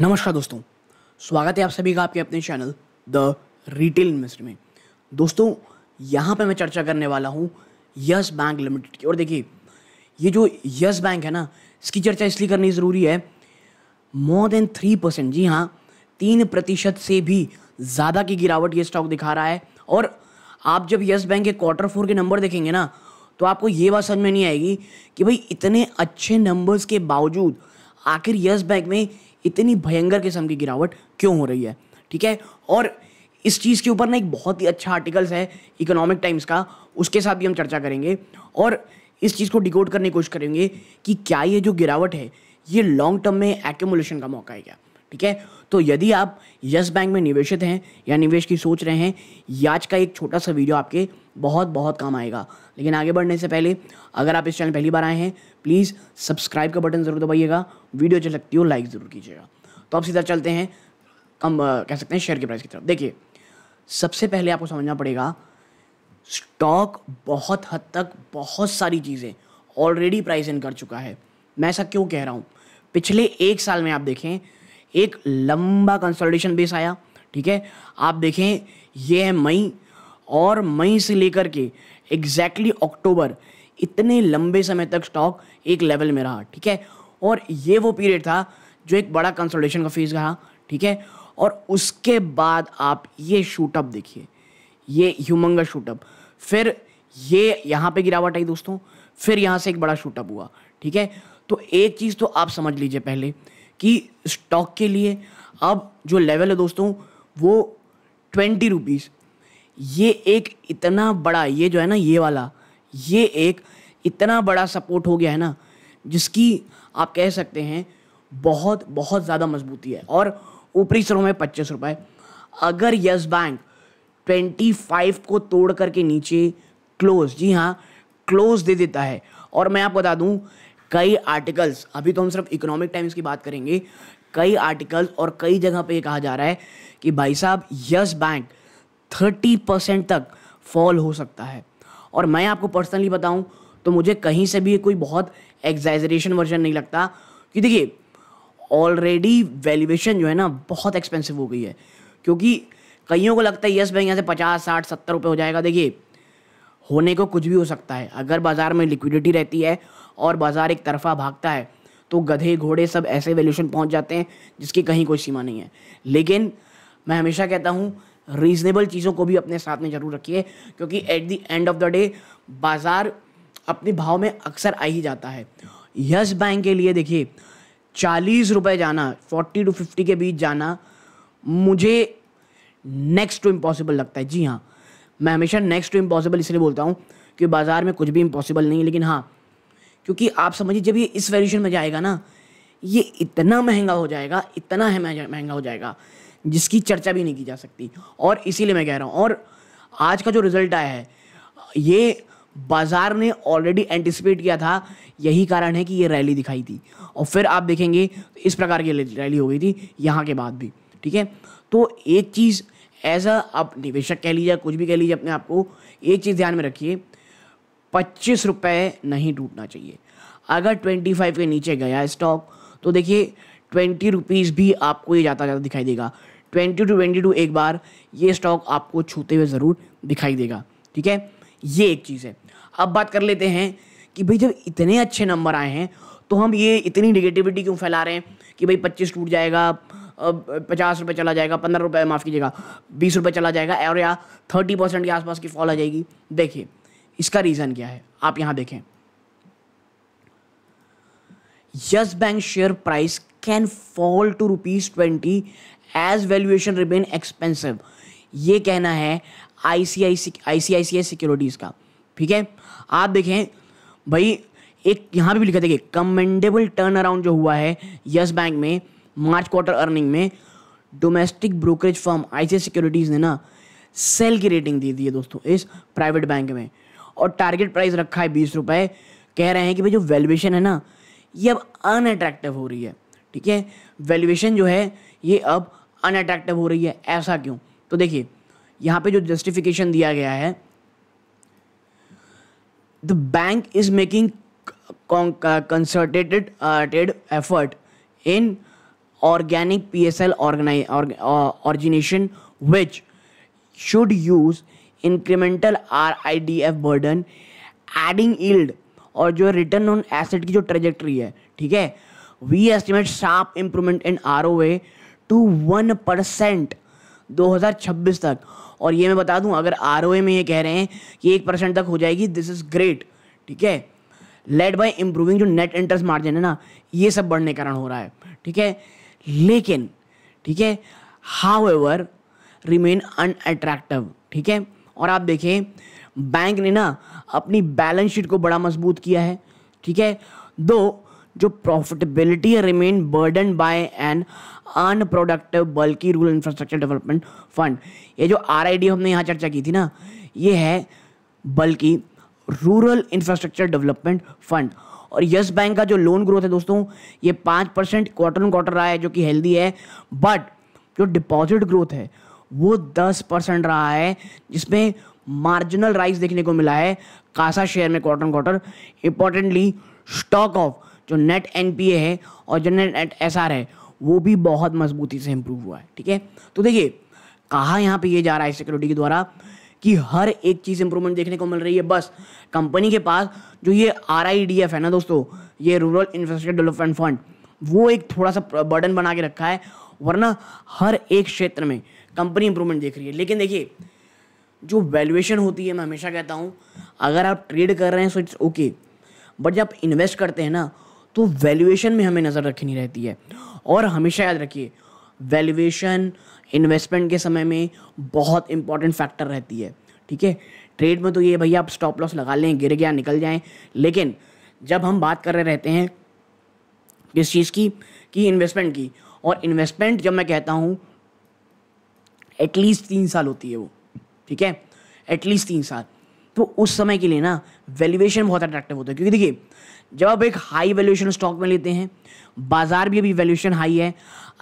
नमस्कार दोस्तों स्वागत है आप सभी का आपके अपने चैनल द रिटेल इन्वेस्टर में दोस्तों यहाँ पर मैं चर्चा करने वाला हूँ यस बैंक लिमिटेड की और देखिए ये जो यस बैंक है ना इसकी चर्चा इसलिए करनी ज़रूरी है मोर देन थ्री परसेंट जी हाँ तीन प्रतिशत से भी ज़्यादा की गिरावट ये स्टॉक दिखा रहा है और आप जब यस बैंक के क्वार्टर फोर के नंबर देखेंगे ना तो आपको ये बात समझ में नहीं आएगी कि भाई इतने अच्छे नंबर्स के बावजूद आखिर यस बैंक में इतनी भयंकर किस्म की गिरावट क्यों हो रही है ठीक है और इस चीज़ के ऊपर ना एक बहुत ही अच्छा आर्टिकल्स है इकोनॉमिक टाइम्स का उसके साथ भी हम चर्चा करेंगे और इस चीज़ को डिकोड करने की कोशिश करेंगे कि क्या ये जो गिरावट है ये लॉन्ग टर्म में एक्यूमुलेशन का मौका है क्या ठीक है तो यदि आप यस बैंक में निवेशित हैं या निवेश की सोच रहे हैं ये आज का एक छोटा सा वीडियो आपके बहुत बहुत काम आएगा लेकिन आगे बढ़ने से पहले अगर आप इस चैनल पहली बार आए हैं प्लीज़ सब्सक्राइब का बटन ज़रूर दबाइएगा वीडियो अच्छी लगती हो लाइक ज़रूर कीजिएगा तो आप सीधा चलते हैं कम कह सकते हैं शेयर के प्राइस की तरफ देखिए सबसे पहले आपको समझना पड़ेगा स्टॉक बहुत हद तक बहुत सारी चीज़ें ऑलरेडी प्राइस इन कर चुका है मैं ऐसा क्यों कह रहा हूँ पिछले एक साल में आप देखें एक लंबा कंसोलिडेशन बेस आया ठीक है आप देखें ये है मई और मई से लेकर के एग्जैक्टली exactly अक्टूबर इतने लंबे समय तक स्टॉक एक लेवल में रहा ठीक है और ये वो पीरियड था जो एक बड़ा कंसोलिडेशन का फेज रहा ठीक है और उसके बाद आप ये शूटअप देखिए ये ह्यूमंगा शूटअप फिर ये यहाँ पे गिरावट आई दोस्तों फिर यहाँ से एक बड़ा शूटअप हुआ ठीक है तो एक चीज़ तो आप समझ लीजिए पहले कि स्टॉक के लिए अब जो लेवल है दोस्तों वो ट्वेंटी रुपीज़ ये एक इतना बड़ा ये जो है ना ये वाला ये एक इतना बड़ा सपोर्ट हो गया है ना जिसकी आप कह सकते हैं बहुत बहुत ज़्यादा मजबूती है और ऊपरी सरों में पच्चीस रुपये अगर यस बैंक ट्वेंटी फाइव को तोड़ करके नीचे क्लोज जी हाँ क्लोज दे देता है और मैं आपको बता दूँ कई आर्टिकल्स अभी तो हम सिर्फ इकोनॉमिक टाइम्स की बात करेंगे कई आर्टिकल्स और कई जगह पे ये कहा जा रहा है कि भाई साहब यस बैंक थर्टी परसेंट तक फॉल हो सकता है और मैं आपको पर्सनली बताऊं तो मुझे कहीं से भी कोई बहुत एग्जाइजरेशन वर्जन नहीं लगता कि देखिए ऑलरेडी वैल्यूएशन जो है ना बहुत एक्सपेंसिव हो गई है क्योंकि कईयों को लगता है यस बैंक यहाँ से पचास साठ सत्तर रुपये हो जाएगा देखिए होने को कुछ भी हो सकता है अगर बाज़ार में लिक्विडिटी रहती है और बाज़ार एक तरफा भागता है तो गधे घोड़े सब ऐसे वैल्यूशन पहुंच जाते हैं जिसकी कहीं कोई सीमा नहीं है लेकिन मैं हमेशा कहता हूँ रीज़नेबल चीज़ों को भी अपने साथ में ज़रूर रखिए क्योंकि at the end of the day बाज़ार अपने भाव में अक्सर आ ही जाता है यस बैंक के लिए देखिए चालीस रुपये जाना फोर्टी टू फिफ्टी के बीच जाना मुझे नेक्स्ट टू इम्पॉसिबल लगता है जी हाँ मैं हमेशा नेक्स्ट टू इम्पॉसिबल इसलिए बोलता हूँ कि बाज़ार में कुछ भी इम्पॉसिबल नहीं है लेकिन हाँ क्योंकि आप समझिए जब ये इस वेरिएशन में जाएगा ना ये इतना महंगा हो जाएगा इतना है महंगा हो जाएगा जिसकी चर्चा भी नहीं की जा सकती और इसीलिए मैं कह रहा हूँ और आज का जो रिजल्ट आया है ये बाज़ार ने ऑलरेडी एंटिसिपेट किया था यही कारण है कि ये रैली दिखाई थी और फिर आप देखेंगे इस प्रकार की रैली हो गई थी यहाँ के बाद भी ठीक है तो एक चीज़ ऐसा आप निवेशक कह लीजिए कुछ भी कह लीजिए अपने आप को एक चीज़ ध्यान में रखिए पच्चीस रुपये नहीं टूटना चाहिए अगर ट्वेंटी फाइव के नीचे गया स्टॉक तो देखिए ट्वेंटी रुपीज़ भी आपको ये जाता जाता दिखाई देगा ट्वेंटी टू ट्वेंटी टू एक बार ये स्टॉक आपको छूते हुए ज़रूर दिखाई देगा ठीक है ये एक चीज़ है अब बात कर लेते हैं कि भाई जब इतने अच्छे नंबर आए हैं तो हम ये इतनी निगेटिविटी क्यों फैला रहे हैं कि भाई पच्चीस टूट जाएगा पचास रुपये चला जाएगा पंद्रह रुपये माफ़ कीजिएगा बीस रुपये चला जाएगा और या थर्टी परसेंट के आसपास की फॉल आ जाएगी देखिए इसका रीज़न क्या है आप यहां देखें Yes Bank share price can fall to rupees twenty as valuation remain expensive ये कहना है आईसीआईसी सिक्योरिटीज़ का ठीक है आप देखें भाई एक यहां भी लिखा देखिए कमेंडेबल टर्न अराउंड जो हुआ है यस बैंक में मार्च क्वार्टर अर्निंग में domestic brokerage firm ICI securities ने ना सेल की रेटिंग दे दी है दोस्तों इस प्राइवेट बैंक में और टारगेट प्राइस रखा है बीस रुपये कह रहे हैं कि भाई जो वैल्यूएशन है ना ये अब अनअट्रैक्टिव हो रही है ठीक है वैल्यूएशन जो है ये अब अनअट्रैक्टिव हो रही है ऐसा क्यों तो देखिए यहाँ पे जो जस्टिफिकेशन दिया गया है the bank is making concerted effort in organic P S L uh, origination which should use incremental R I D F burden adding yield और जो रिटर्न ऑन एसेट की जो ट्रेजेक्ट्री है ठीक है we estimate sharp improvement in R O A to one percent दो हज़ार छब्बीस तक और ये मैं बता दूं अगर आर ओ ए में ये कह रहे हैं कि एक परसेंट तक हो जाएगी दिस इज़ ग्रेट ठीक है लेड बाय इम्प्रूविंग जो नेट इंटरेस्ट मार्जिन है ना ये सब बढ़ने कारण हो रहा है ठीक है लेकिन ठीक है हाउ एवर रिमेन अनअट्रैक्टिव ठीक है और आप देखें बैंक ने ना अपनी बैलेंस शीट को बड़ा मजबूत किया है ठीक है दो जो profitability remain burden by an unproductive बल्कि रूरल इंफ्रास्ट्रक्चर डेवलपमेंट फंड ये जो आर हमने यहाँ चर्चा की थी ना ये है बल्कि रूरल इंफ्रास्ट्रक्चर डेवलपमेंट फंड और यस बैंक का जो लोन ग्रोथ है दोस्तों ये पाँच परसेंट क्वार्टर क्वार्टर रहा है जो कि हेल्दी है बट जो डिपॉजिट ग्रोथ है वो दस परसेंट रहा है जिसमें मार्जिनल राइस देखने को मिला है कासा शेयर में quarter quarter importantly stock of जो नेट एन है और जो नेट एस है वो भी बहुत मजबूती से इम्प्रूव हुआ है ठीक है तो देखिए कहा यहाँ पे ये जा रहा है सिक्योरिटी के द्वारा कि हर एक चीज़ इंप्रूवमेंट देखने को मिल रही है बस कंपनी के पास जो ये आर है ना दोस्तों ये रूरल इंफ्रास्ट्रक्चर डेवलपमेंट फंड वो एक थोड़ा सा बर्डन बना के रखा है वरना हर एक क्षेत्र में कंपनी इंप्रूवमेंट देख रही है लेकिन देखिए जो वैल्यूएशन होती है मैं हमेशा कहता हूँ अगर आप ट्रेड कर रहे हैं सो इट्स ओके बट जब इन्वेस्ट करते हैं ना तो वैल्यूएशन में हमें नज़र रखनी रहती है और हमेशा याद रखिए वैल्यूएशन इन्वेस्टमेंट के समय में बहुत इंपॉर्टेंट फैक्टर रहती है ठीक है ट्रेड में तो ये भैया आप स्टॉप लॉस लगा लें गिर गया निकल जाएं लेकिन जब हम बात कर रहे रहते हैं किस चीज़ की कि इन्वेस्टमेंट की और इन्वेस्टमेंट जब मैं कहता हूँ एटलीस्ट तीन साल होती है वो ठीक है एटलीस्ट तीन साल तो उस समय के लिए ना वैल्यूएशन बहुत अट्रैक्टिव होता है क्योंकि देखिए जब आप एक हाई वैल्यूएशन स्टॉक में लेते हैं बाजार भी अभी वैल्यूएशन हाई है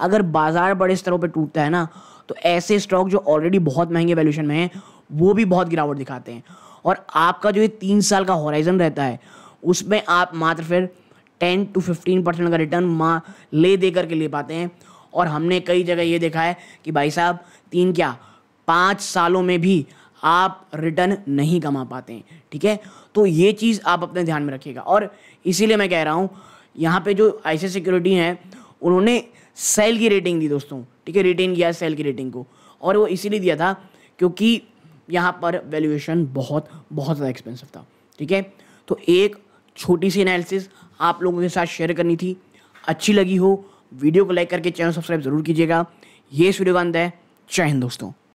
अगर बाजार बड़े स्तरों पर टूटता है ना तो ऐसे स्टॉक जो ऑलरेडी बहुत महंगे वैल्यूएशन में हैं वो भी बहुत गिरावट दिखाते हैं और आपका जो ये तीन साल का हॉराइजन रहता है उसमें आप मात्र फिर टेन टू फिफ्टीन परसेंट का रिटर्न माँ ले दे करके ले पाते हैं और हमने कई जगह ये देखा है कि भाई साहब तीन क्या पाँच सालों में भी आप रिटर्न नहीं कमा पाते हैं ठीक है तो ये चीज़ आप अपने ध्यान में रखिएगा और इसीलिए मैं कह रहा हूँ यहाँ पे जो आई सिक्योरिटी हैं उन्होंने सेल की रेटिंग दी दोस्तों ठीक है रिटेन किया सेल की रेटिंग को और वो इसीलिए दिया था क्योंकि यहाँ पर वैल्यूएशन बहुत बहुत ज़्यादा एक्सपेंसिव था ठीक है तो एक छोटी सी एनालिसिस आप लोगों के साथ शेयर करनी थी अच्छी लगी हो वीडियो को लाइक करके चैनल सब्सक्राइब जरूर कीजिएगा ये सूर्यकांत है जय हिंद दोस्तों